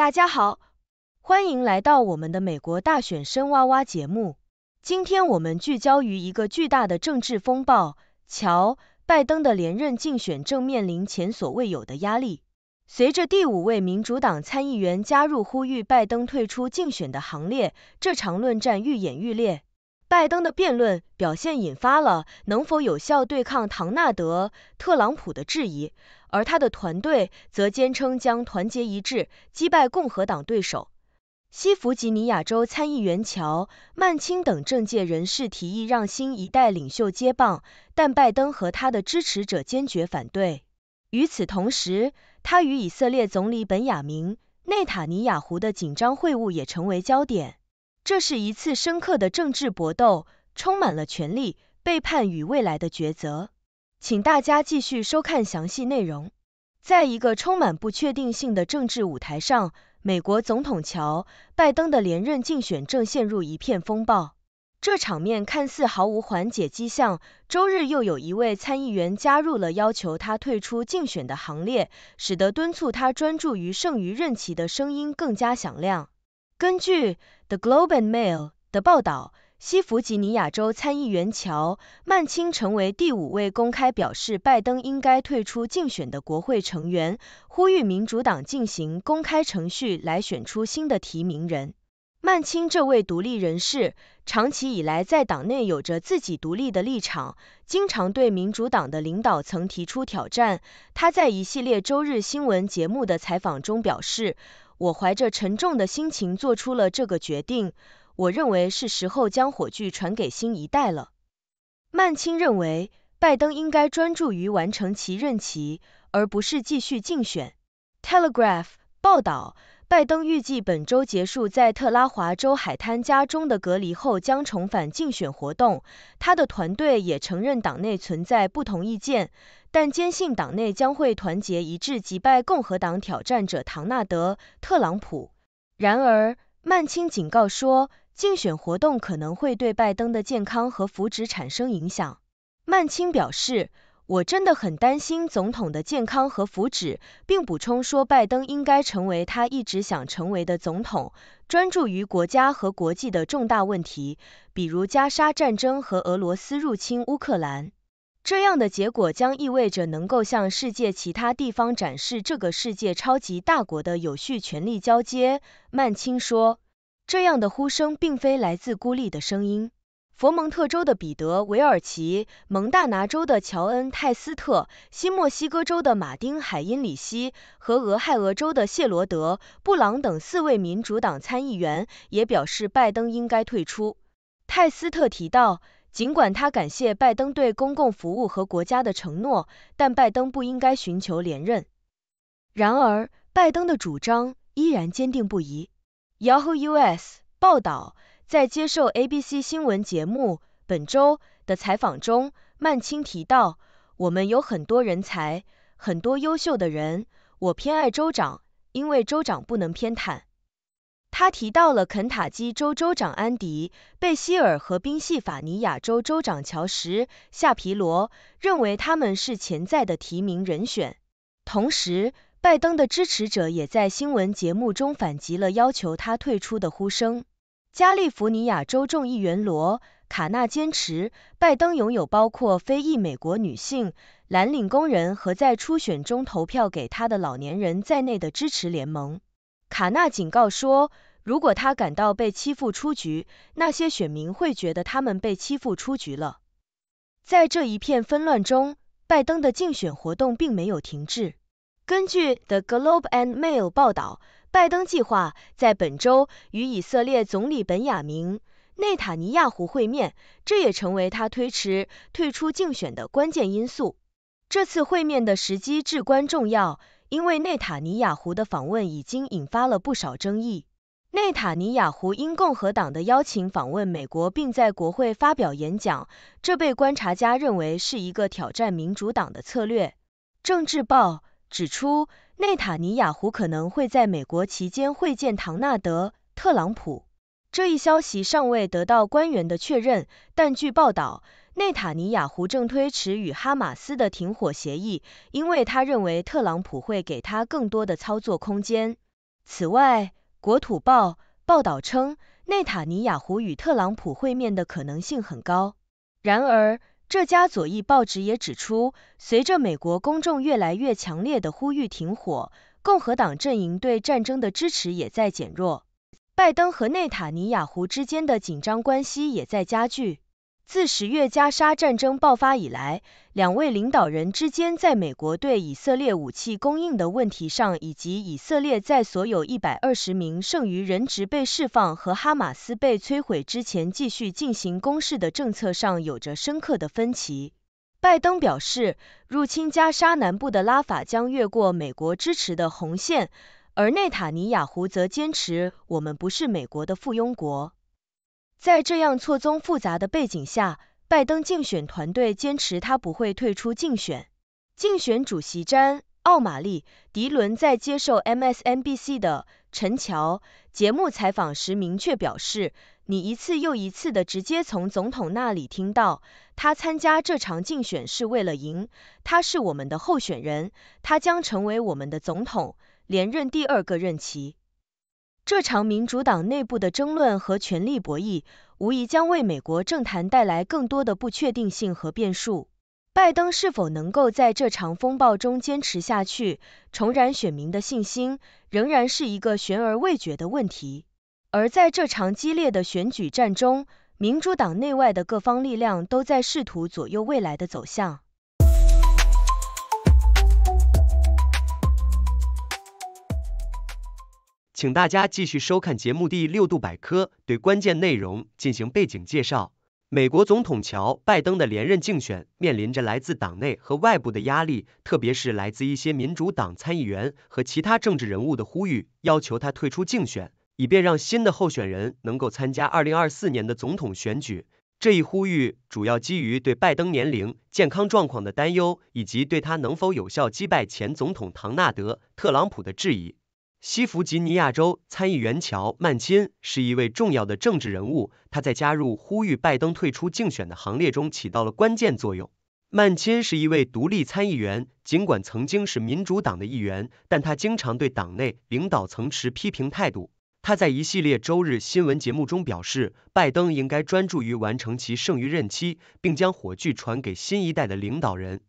大家好，欢迎来到我们的美国大选深挖挖节目。今天我们聚焦于一个巨大的政治风暴，乔·拜登的连任竞选正面临前所未有的压力。随着第五位民主党参议员加入呼吁拜登退出竞选的行列，这场论战愈演愈烈。拜登的辩论表现引发了能否有效对抗唐纳德·特朗普的质疑，而他的团队则坚称将团结一致击败共和党对手。西弗吉尼亚州参议员乔·曼青等政界人士提议让新一代领袖接棒，但拜登和他的支持者坚决反对。与此同时，他与以色列总理本雅明·内塔尼亚胡的紧张会晤也成为焦点。这是一次深刻的政治搏斗，充满了权力、背叛与未来的抉择。请大家继续收看详细内容。在一个充满不确定性的政治舞台上，美国总统乔·拜登的连任竞选正陷入一片风暴。这场面看似毫无缓解迹象。周日又有一位参议员加入了要求他退出竞选的行列，使得敦促他专注于剩余任期的声音更加响亮。根据《The Globe and Mail》的报道，西弗吉尼亚州参议员乔·曼青成为第五位公开表示拜登应该退出竞选的国会成员，呼吁民主党进行公开程序来选出新的提名人。曼青这位独立人士长期以来在党内有着自己独立的立场，经常对民主党的领导层提出挑战。他在一系列周日新闻节目的采访中表示。我怀着沉重的心情做出了这个决定。我认为是时候将火炬传给新一代了。曼青认为，拜登应该专注于完成其任期，而不是继续竞选。Telegraph 报道，拜登预计本周结束在特拉华州海滩家中的隔离后将重返竞选活动。他的团队也承认党内存在不同意见。但坚信党内将会团结一致击败共和党挑战者唐纳德·特朗普。然而，曼青警告说，竞选活动可能会对拜登的健康和福祉产生影响。曼青表示：“我真的很担心总统的健康和福祉。”并补充说，拜登应该成为他一直想成为的总统，专注于国家和国际的重大问题，比如加沙战争和俄罗斯入侵乌克兰。这样的结果将意味着能够向世界其他地方展示这个世界超级大国的有序权力交接，曼青说。这样的呼声并非来自孤立的声音。佛蒙特州的彼得·韦尔奇、蒙大拿州的乔恩·泰斯特、新墨西哥州的马丁·海因里希和俄亥俄州的谢罗德·布朗等四位民主党参议员也表示，拜登应该退出。泰斯特提到。尽管他感谢拜登对公共服务和国家的承诺，但拜登不应该寻求连任。然而，拜登的主张依然坚定不移。Yahoo US 报道，在接受 ABC 新闻节目本周的采访中，曼青提到：“我们有很多人才，很多优秀的人。我偏爱州长，因为州长不能偏袒。”他提到了肯塔基州州长安迪·贝希尔和宾夕法尼亚州州长乔什·夏皮罗，认为他们是潜在的提名人选。同时，拜登的支持者也在新闻节目中反击了要求他退出的呼声。加利福尼亚州众议员罗·卡纳坚持，拜登拥有包括非裔美国女性、蓝领工人和在初选中投票给他的老年人在内的支持联盟。卡纳警告说。如果他感到被欺负出局，那些选民会觉得他们被欺负出局了。在这一片纷乱中，拜登的竞选活动并没有停滞。根据《The Globe and Mail》报道，拜登计划在本周与以色列总理本雅明·内塔尼亚胡会面，这也成为他推迟退出竞选的关键因素。这次会面的时机至关重要，因为内塔尼亚胡的访问已经引发了不少争议。内塔尼亚胡应共和党的邀请访问美国，并在国会发表演讲，这被观察家认为是一个挑战民主党的策略。《政治报》指出，内塔尼亚胡可能会在美国期间会见唐纳德·特朗普。这一消息尚未得到官员的确认，但据报道，内塔尼亚胡正推迟与哈马斯的停火协议，因为他认为特朗普会给他更多的操作空间。此外，《国土报》报道称，内塔尼亚胡与特朗普会面的可能性很高。然而，这家左翼报纸也指出，随着美国公众越来越强烈的呼吁停火，共和党阵营对战争的支持也在减弱。拜登和内塔尼亚胡之间的紧张关系也在加剧。自十月加沙战争爆发以来，两位领导人之间在美国对以色列武器供应的问题上，以及以色列在所有一百二十名剩余人质被释放和哈马斯被摧毁之前继续进行攻势的政策上，有着深刻的分歧。拜登表示，入侵加沙南部的拉法将越过美国支持的红线，而内塔尼亚胡则坚持“我们不是美国的附庸国”。在这样错综复杂的背景下，拜登竞选团队坚持他不会退出竞选。竞选主席詹·奥马利·迪伦在接受 MSNBC 的陈乔节目采访时明确表示：“你一次又一次的直接从总统那里听到，他参加这场竞选是为了赢，他是我们的候选人，他将成为我们的总统，连任第二个任期。”这场民主党内部的争论和权力博弈，无疑将为美国政坛带来更多的不确定性和变数。拜登是否能够在这场风暴中坚持下去，重燃选民的信心，仍然是一个悬而未决的问题。而在这场激烈的选举战中，民主党内外的各方力量都在试图左右未来的走向。请大家继续收看节目《第六度百科》，对关键内容进行背景介绍。美国总统乔拜登的连任竞选面临着来自党内和外部的压力，特别是来自一些民主党参议员和其他政治人物的呼吁，要求他退出竞选，以便让新的候选人能够参加二零二四年的总统选举。这一呼吁主要基于对拜登年龄、健康状况的担忧，以及对他能否有效击败前总统唐纳德·特朗普的质疑。西弗吉尼亚州参议员乔·曼钦是一位重要的政治人物，他在加入呼吁拜登退出竞选的行列中起到了关键作用。曼钦是一位独立参议员，尽管曾经是民主党的议员，但他经常对党内领导层持批评态度。他在一系列周日新闻节目中表示，拜登应该专注于完成其剩余任期，并将火炬传给新一代的领导人。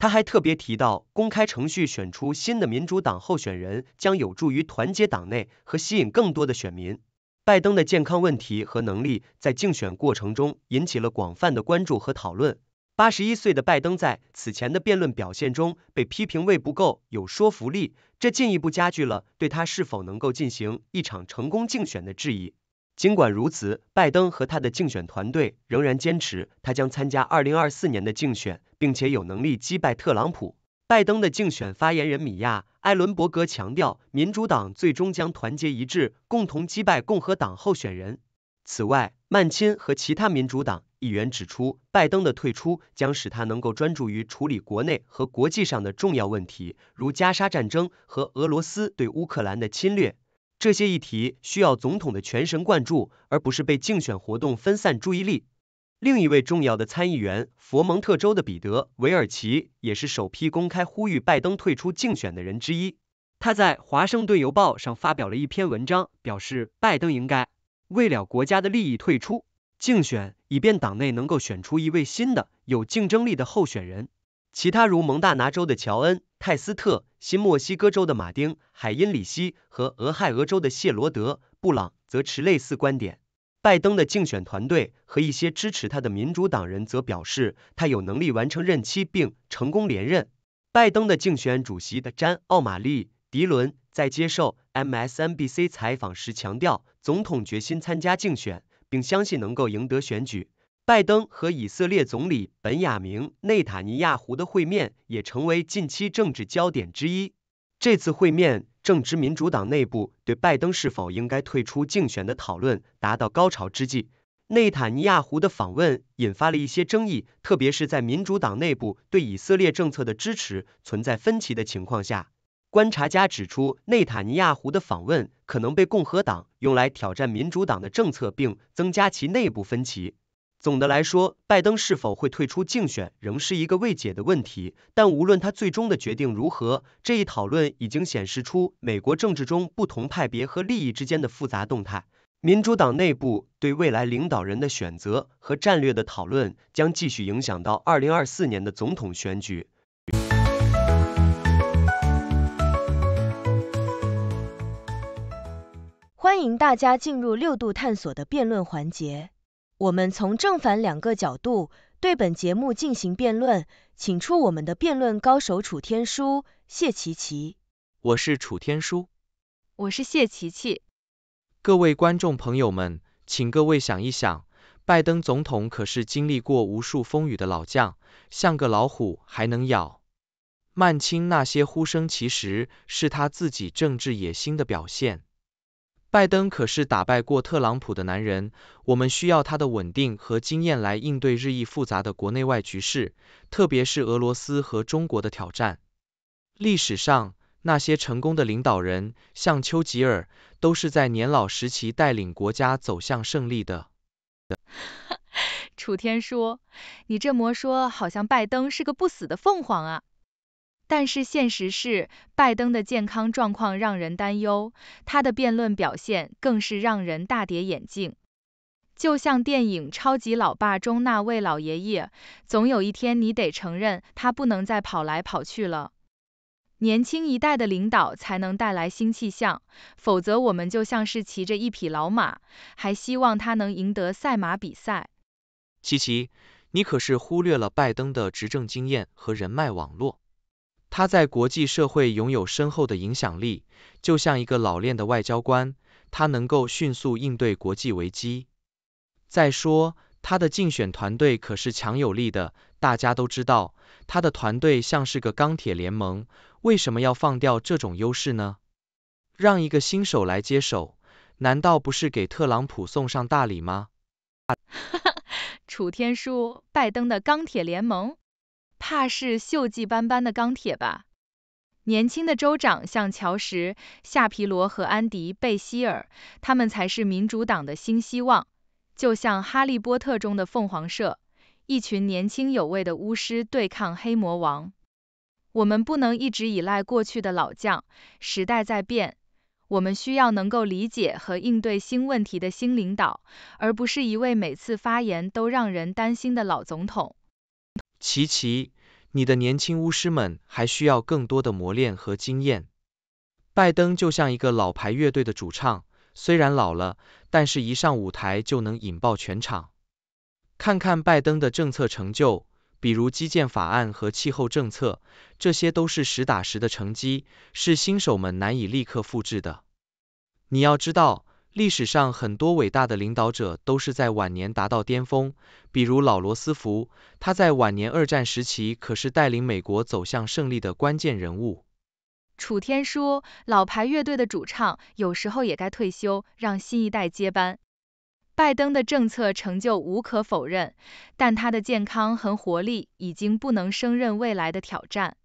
他还特别提到，公开程序选出新的民主党候选人将有助于团结党内和吸引更多的选民。拜登的健康问题和能力在竞选过程中引起了广泛的关注和讨论。八十一岁的拜登在此前的辩论表现中被批评为不够有说服力，这进一步加剧了对他是否能够进行一场成功竞选的质疑。尽管如此，拜登和他的竞选团队仍然坚持他将参加二零二四年的竞选，并且有能力击败特朗普。拜登的竞选发言人米亚·艾伦伯格强调，民主党最终将团结一致，共同击败共和党候选人。此外，曼钦和其他民主党议员指出，拜登的退出将使他能够专注于处理国内和国际上的重要问题，如加沙战争和俄罗斯对乌克兰的侵略。这些议题需要总统的全神贯注，而不是被竞选活动分散注意力。另一位重要的参议员，佛蒙特州的彼得·韦尔奇，也是首批公开呼吁拜登退出竞选的人之一。他在《华盛顿邮报》上发表了一篇文章，表示拜登应该为了国家的利益退出竞选，以便党内能够选出一位新的有竞争力的候选人。其他如蒙大拿州的乔恩·泰斯特、新墨西哥州的马丁·海因里希和俄亥俄州的谢罗德·布朗则持类似观点。拜登的竞选团队和一些支持他的民主党人则表示，他有能力完成任期并成功连任。拜登的竞选主席的詹·奥马利·迪伦在接受 MSNBC 采访时强调，总统决心参加竞选，并相信能够赢得选举。拜登和以色列总理本雅明·内塔尼亚胡的会面也成为近期政治焦点之一。这次会面正值民主党内部对拜登是否应该退出竞选的讨论达到高潮之际。内塔尼亚胡的访问引发了一些争议，特别是在民主党内部对以色列政策的支持存在分歧的情况下。观察家指出，内塔尼亚胡的访问可能被共和党用来挑战民主党的政策，并增加其内部分歧。总的来说，拜登是否会退出竞选仍是一个未解的问题。但无论他最终的决定如何，这一讨论已经显示出美国政治中不同派别和利益之间的复杂动态。民主党内部对未来领导人的选择和战略的讨论将继续影响到二零二四年的总统选举。欢迎大家进入六度探索的辩论环节。我们从正反两个角度对本节目进行辩论，请出我们的辩论高手楚天舒、谢琪琪。我是楚天舒，我是谢琪琪。各位观众朋友们，请各位想一想，拜登总统可是经历过无数风雨的老将，像个老虎还能咬。曼青那些呼声其实是他自己政治野心的表现。拜登可是打败过特朗普的男人，我们需要他的稳定和经验来应对日益复杂的国内外局势，特别是俄罗斯和中国的挑战。历史上，那些成功的领导人，像丘吉尔，都是在年老时期带领国家走向胜利的。楚天说：“你这么说，好像拜登是个不死的凤凰啊！但是现实是，拜登的健康状况让人担忧，他的辩论表现更是让人大跌眼镜。就像电影《超级老爸》中那位老爷爷，总有一天你得承认他不能再跑来跑去了。年轻一代的领导才能带来新气象，否则我们就像是骑着一匹老马，还希望他能赢得赛马比赛。琪琪，你可是忽略了拜登的执政经验和人脉网络。他在国际社会拥有深厚的影响力，就像一个老练的外交官，他能够迅速应对国际危机。再说，他的竞选团队可是强有力的，大家都知道他的团队像是个钢铁联盟，为什么要放掉这种优势呢？让一个新手来接手，难道不是给特朗普送上大礼吗？哈哈，楚天舒，拜登的钢铁联盟。怕是锈迹斑斑的钢铁吧。年轻的州长像乔什·夏皮罗和安迪·贝希尔，他们才是民主党的新希望。就像《哈利波特》中的凤凰社，一群年轻有为的巫师对抗黑魔王。我们不能一直依赖过去的老将，时代在变，我们需要能够理解和应对新问题的新领导，而不是一位每次发言都让人担心的老总统。琪琪，你的年轻巫师们还需要更多的磨练和经验。拜登就像一个老牌乐队的主唱，虽然老了，但是一上舞台就能引爆全场。看看拜登的政策成就，比如基建法案和气候政策，这些都是实打实的成绩，是新手们难以立刻复制的。你要知道。历史上很多伟大的领导者都是在晚年达到巅峰，比如老罗斯福，他在晚年二战时期可是带领美国走向胜利的关键人物。楚天说，老牌乐队的主唱有时候也该退休，让新一代接班。拜登的政策成就无可否认，但他的健康和活力已经不能胜任未来的挑战。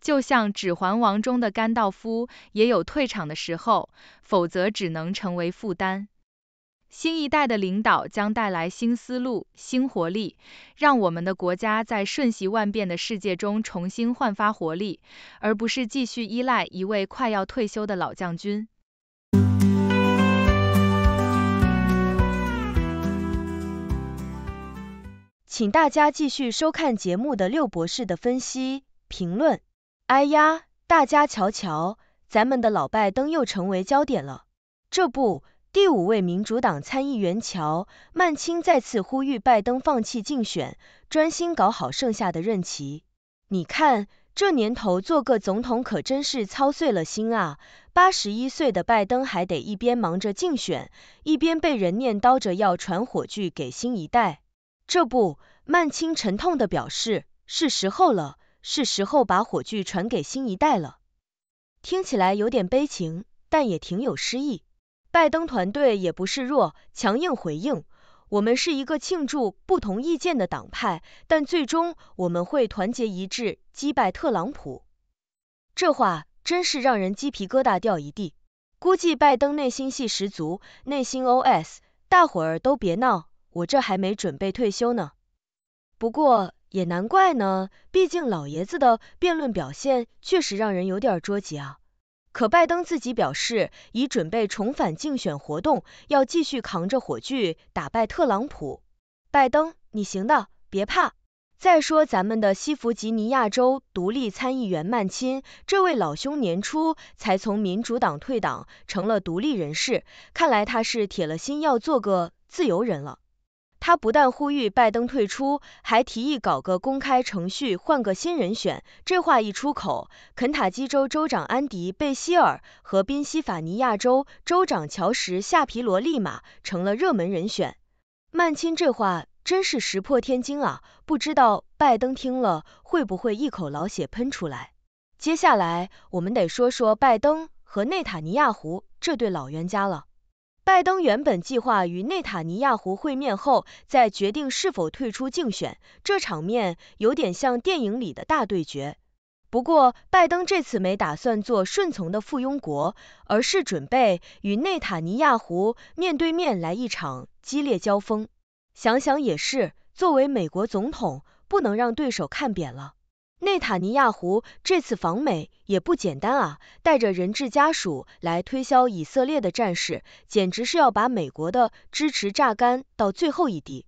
就像《指环王》中的甘道夫也有退场的时候，否则只能成为负担。新一代的领导将带来新思路、新活力，让我们的国家在瞬息万变的世界中重新焕发活力，而不是继续依赖一位快要退休的老将军。请大家继续收看节目的六博士的分析评论。哎呀，大家瞧瞧，咱们的老拜登又成为焦点了。这不，第五位民主党参议员乔·曼青再次呼吁拜登放弃竞选，专心搞好剩下的任期。你看，这年头做个总统可真是操碎了心啊！八十一岁的拜登还得一边忙着竞选，一边被人念叨着要传火炬给新一代。这不，曼青沉痛地表示，是时候了。是时候把火炬传给新一代了，听起来有点悲情，但也挺有诗意。拜登团队也不示弱，强硬回应：我们是一个庆祝不同意见的党派，但最终我们会团结一致，击败特朗普。这话真是让人鸡皮疙瘩掉一地。估计拜登内心戏十足，内心 OS：大伙儿都别闹，我这还没准备退休呢。不过，也难怪呢，毕竟老爷子的辩论表现确实让人有点捉急啊。可拜登自己表示，已准备重返竞选活动，要继续扛着火炬打败特朗普。拜登，你行的，别怕。再说咱们的西弗吉尼亚州独立参议员曼钦，这位老兄年初才从民主党退党，成了独立人士，看来他是铁了心要做个自由人了。他不但呼吁拜登退出，还提议搞个公开程序，换个新人选。这话一出口，肯塔基州州长安迪·贝希尔和宾夕法尼亚州州长乔什·夏皮罗立马成了热门人选。曼钦这话真是石破天惊啊！不知道拜登听了会不会一口老血喷出来。接下来，我们得说说拜登和内塔尼亚胡这对老冤家了。拜登原本计划与内塔尼亚胡会面后，再决定是否退出竞选。这场面有点像电影里的大对决。不过，拜登这次没打算做顺从的附庸国，而是准备与内塔尼亚胡面对面来一场激烈交锋。想想也是，作为美国总统，不能让对手看扁了。内塔尼亚胡这次访美也不简单啊，带着人质家属来推销以色列的战事，简直是要把美国的支持榨干到最后一滴。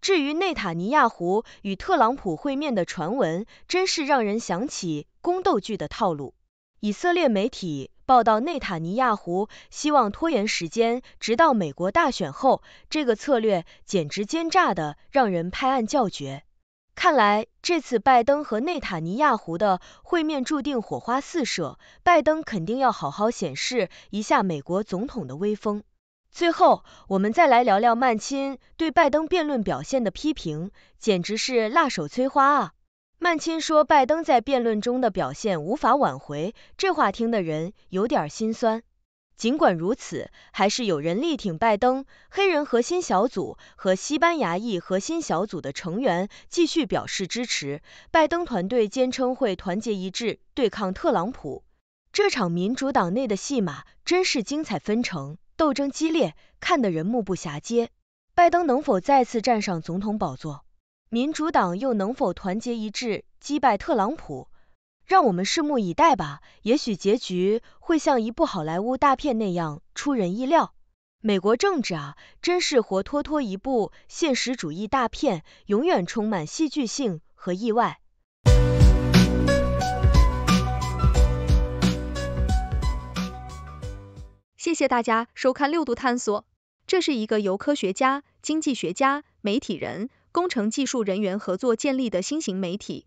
至于内塔尼亚胡与特朗普会面的传闻，真是让人想起宫斗剧的套路。以色列媒体报道，内塔尼亚胡希望拖延时间，直到美国大选后，这个策略简直奸诈的让人拍案叫绝。看来这次拜登和内塔尼亚胡的会面注定火花四射，拜登肯定要好好显示一下美国总统的威风。最后，我们再来聊聊曼钦对拜登辩论表现的批评，简直是辣手摧花啊！曼钦说拜登在辩论中的表现无法挽回，这话听的人有点心酸。尽管如此，还是有人力挺拜登。黑人核心小组和西班牙裔核心小组的成员继续表示支持。拜登团队坚称会团结一致对抗特朗普。这场民主党内的戏码真是精彩纷呈，斗争激烈，看得人目不暇接。拜登能否再次站上总统宝座？民主党又能否团结一致击败特朗普？让我们拭目以待吧，也许结局会像一部好莱坞大片那样出人意料。美国政治啊，真是活脱脱一部现实主义大片，永远充满戏剧性和意外。谢谢大家收看六度探索，这是一个由科学家、经济学家、媒体人、工程技术人员合作建立的新型媒体。